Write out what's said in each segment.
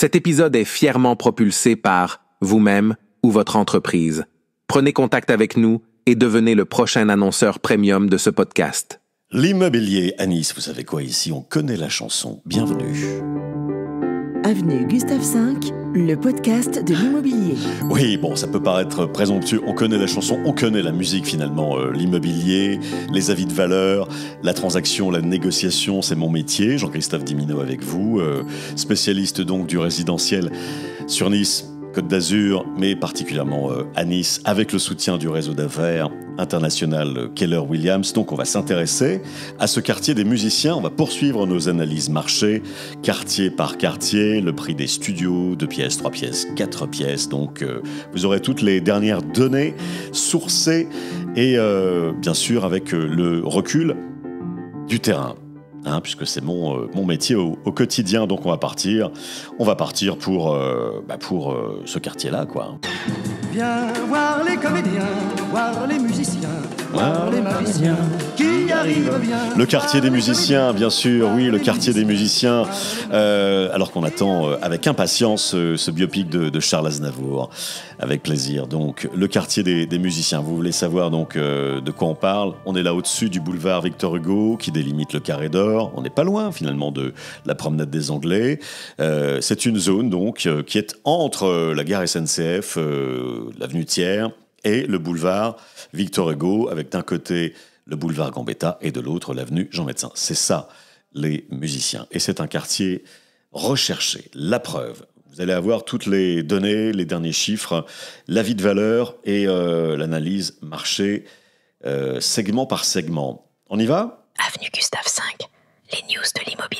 Cet épisode est fièrement propulsé par vous-même ou votre entreprise. Prenez contact avec nous et devenez le prochain annonceur premium de ce podcast. L'immobilier à Nice, vous savez quoi ici On connaît la chanson. Bienvenue. Avenue Gustave V, le podcast de l'immobilier. Oui, bon, ça peut paraître présomptueux. On connaît la chanson, on connaît la musique finalement. Euh, l'immobilier, les avis de valeur, la transaction, la négociation, c'est mon métier. Jean-Christophe Dimino avec vous, euh, spécialiste donc du résidentiel sur Nice Côte d'Azur, mais particulièrement euh, à Nice, avec le soutien du réseau d'affaires international euh, Keller Williams. Donc on va s'intéresser à ce quartier des musiciens, on va poursuivre nos analyses marché, quartier par quartier, le prix des studios, deux pièces, trois pièces, quatre pièces. Donc euh, vous aurez toutes les dernières données sourcées et bien sûr avec le recul du terrain. Hein, puisque c'est mon, euh, métier au, quotidien. Donc on va partir, on va partir pour, euh, bah pour euh, ce quartier-là, quoi. voir les comédiens, voir les musiciens, les Le quartier des musiciens, bien sûr, oui, le quartier des musiciens. alors qu'on attend avec impatience ce, biopic de Charles Aznavour. Avec plaisir. Donc, le quartier des, musiciens. Vous voulez savoir donc euh, de quoi on parle On est là au-dessus du boulevard Victor Hugo qui délimite le Carré d'Or. On n'est pas loin finalement de la promenade des Anglais. Euh, c'est une zone donc euh, qui est entre la gare SNCF, l'avenue Thiers et le boulevard Victor Hugo, avec d'un côté le boulevard Gambetta et de l'autre l'avenue Jean Médecin. C'est ça les musiciens. Et c'est un quartier recherché. La preuve, vous allez avoir toutes les données, les derniers chiffres, l'avis de valeur et euh, l'analyse marché euh, segment par segment. On y va Avenue Gustave V, les news de l'immobilier.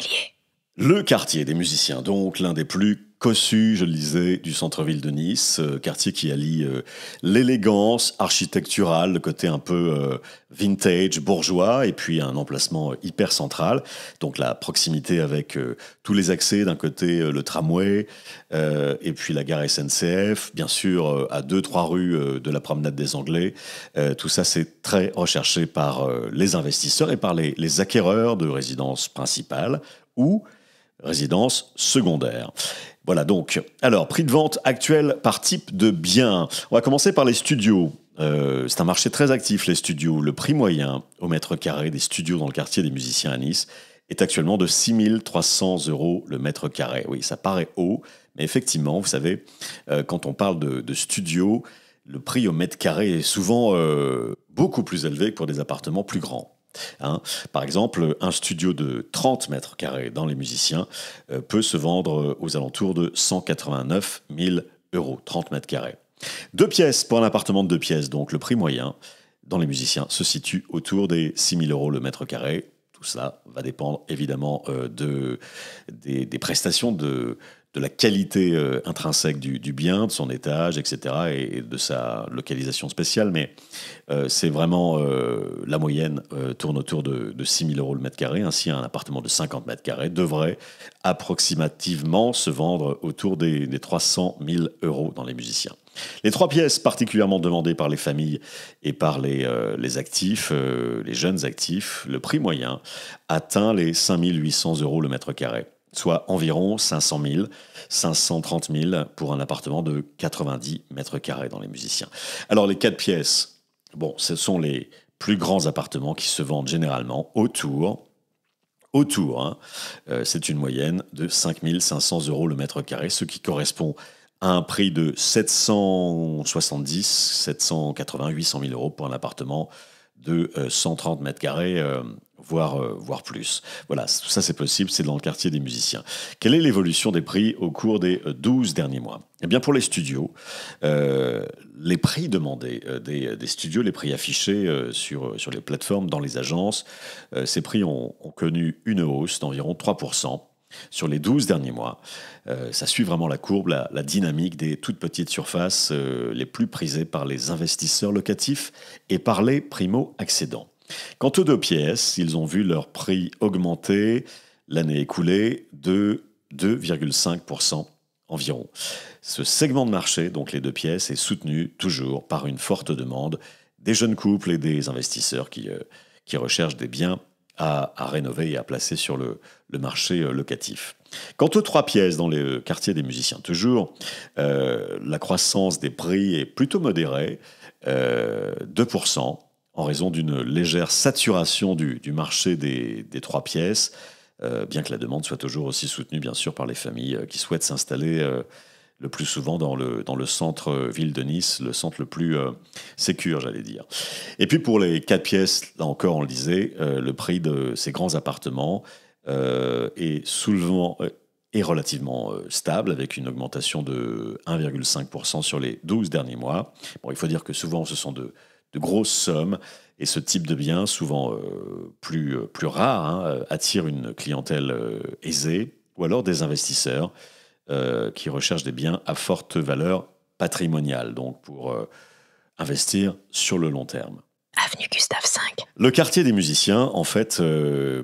Le quartier des musiciens, donc l'un des plus cossus, je le disais, du centre-ville de Nice, euh, quartier qui allie euh, l'élégance architecturale, le côté un peu euh, vintage, bourgeois, et puis un emplacement hyper central. Donc la proximité avec tous les accès, d'un côté le tramway, et puis la gare SNCF, bien sûr, à deux, trois rues de la promenade des Anglais. tout ça, c'est très recherché par les investisseurs et par les, les acquéreurs de résidences principales, ou résidence secondaire. Voilà donc. Alors, prix de vente actuel par type de bien. On va commencer par les studios. Euh, c'est un marché très actif, les studios. Le prix moyen au mètre carré des studios dans le quartier des musiciens à Nice est actuellement de 6300 euros le mètre carré. Oui, ça paraît haut, mais effectivement, vous savez, euh, quand on parle de, de studios, le prix au mètre carré est souvent euh, beaucoup plus élevé que pour des appartements plus grands. Hein. Par exemple, un studio de 30 mètres carrés dans les musiciens euh, peut se vendre euh, aux alentours de 189 000 euros, 30 mètres carrés. Deux pièces pour un appartement de deux pièces, donc le prix moyen dans les musiciens se situe autour des 6 000 euros le mètre carré. Tout ça va dépendre évidemment euh, de, des prestations de, de la qualité euh, intrinsèque du, bien, de son étage, etc., et, de sa localisation spéciale, mais euh, c'est vraiment euh, la moyenne tourne autour de, 6 000 euros le mètre carré. Ainsi, un appartement de 50 mètres carrés devrait approximativement se vendre autour des, 300 000 euros dans les musiciens. Les trois pièces particulièrement demandées par les familles et par les, actifs, les jeunes actifs, le prix moyen atteint les 5 800 euros le mètre carré soit environ 500 000, 530 000 pour un appartement de 90 mètres carrés dans les musiciens. Alors les quatre pièces, bon, ce sont les plus grands appartements qui se vendent généralement autour. Autour, hein, euh, c'est une moyenne de 5500 euros le mètre carré, ce qui correspond à un prix de 770, 780, 800 000 euros pour un appartement de 130 euh, mètres carrés euh, voire, euh, voir plus. Voilà, tout ça c'est possible, c'est dans le quartier des musiciens. Quelle est l'évolution des prix au cours des 12 euh, derniers mois Eh bien pour les studios, euh, les prix demandés des, studios, les prix affichés sur, sur les plateformes, dans les agences, ces prix ont, connu une hausse d'environ 3%. Sur les 12 derniers mois, ça suit vraiment la courbe, la, la dynamique des toutes petites surfaces les plus prisées par les investisseurs locatifs et par les primo-accédants. Quant aux deux pièces, ils ont vu leur prix augmenter l'année écoulée de 2,5% environ. Ce segment de marché, donc les deux pièces, est soutenu toujours par une forte demande des jeunes couples et des investisseurs qui, euh, recherchent des biens à, rénover et à placer sur le, marché euh, locatif. Quant aux trois pièces dans les euh, quartiers des musiciens, toujours, la croissance des prix est plutôt modérée, 2% en raison d'une légère saturation du, marché des, trois pièces, euh, bien que la demande soit toujours aussi soutenue, bien sûr, par les familles euh, qui souhaitent s'installer euh, le plus souvent dans le, dans le centre-ville de Nice, le centre le plus sécur, j'allais dire. Et puis pour les quatre pièces, là encore, on le disait, le prix de ces grands appartements est soulevant est relativement stable avec une augmentation de 1,5% sur les 12 derniers mois. Bon, il faut dire que souvent ce sont de, de grosses sommes. Et ce type de biens, souvent euh, plus, euh, plus rare, hein, euh, attire une clientèle aisée ou alors des investisseurs qui recherchent des biens à forte valeur patrimoniale, donc pour investir sur le long terme. Avenue Gustave V. Le quartier des musiciens, en fait,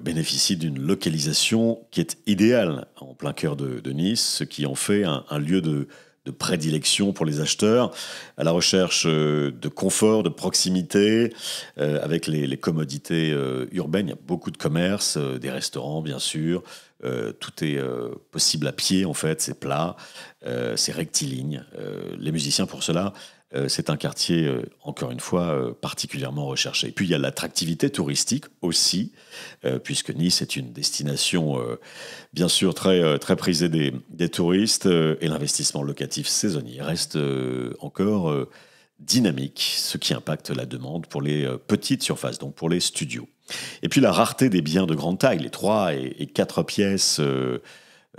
bénéficie d'une localisation qui est idéale en plein cœur de, Nice, ce qui en fait un lieu de, de prédilection pour les acheteurs, à la recherche euh, de confort, de proximité, euh, avec les, commodités euh, urbaines. Il y a beaucoup de commerces, des restaurants bien sûr. tout est possible à pied en fait, c'est plat, c'est rectiligne. les musiciens pour cela euh, c'est un quartier, euh, encore une fois, euh, particulièrement recherché. puis il y a l'attractivité touristique aussi, puisque Nice est une destination, bien sûr, très, très prisée des, des touristes, et l'investissement locatif saisonnier reste encore dynamique, ce qui impacte la demande pour les petites surfaces, donc pour les studios. Et puis la rareté des biens de grande taille, les trois et quatre pièces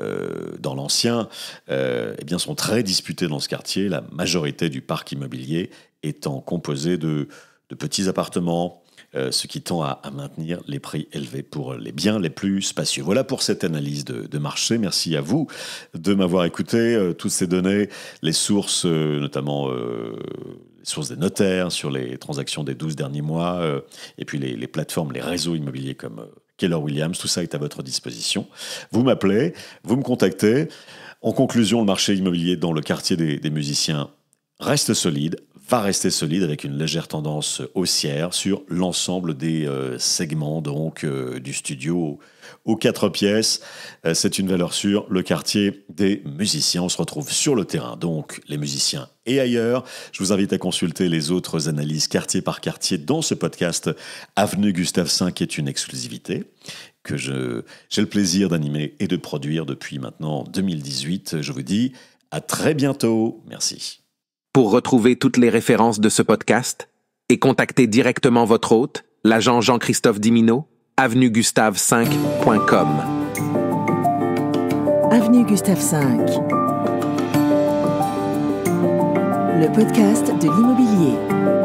euh, dans l'ancien, euh, eh bien, sont très disputés dans ce quartier. La majorité du parc immobilier étant composée de, de petits appartements, euh, ce qui tend à, maintenir les prix élevés pour les biens les plus spacieux. Voilà pour cette analyse de, de marché. Merci à vous de m'avoir écouté. toutes ces données, les sources, notamment les sources des notaires sur les transactions des 12 derniers mois, et puis les, les, plateformes, les réseaux immobiliers comme... Keller Williams, tout ça est à votre disposition. Vous m'appelez, vous me contactez. En conclusion, le marché immobilier dans le quartier des, musiciens reste solide, va rester solide avec une légère tendance haussière sur l'ensemble des euh, segments donc euh, du studio aux quatre pièces. Euh, c'est une valeur sûre, le quartier des musiciens. On se retrouve sur le terrain, donc les musiciens et ailleurs. Je vous invite à consulter les autres analyses quartier par quartier dans ce podcast Avenue Gustave V qui est une exclusivité que j'ai le plaisir d'animer et de produire depuis maintenant 2018. Je vous dis à très bientôt. Merci. Pour retrouver toutes les références de ce podcast et contacter directement votre hôte, l'agent Jean-Christophe Dimino, gustave 5com Avenue Gustave 5. Le podcast de l'immobilier.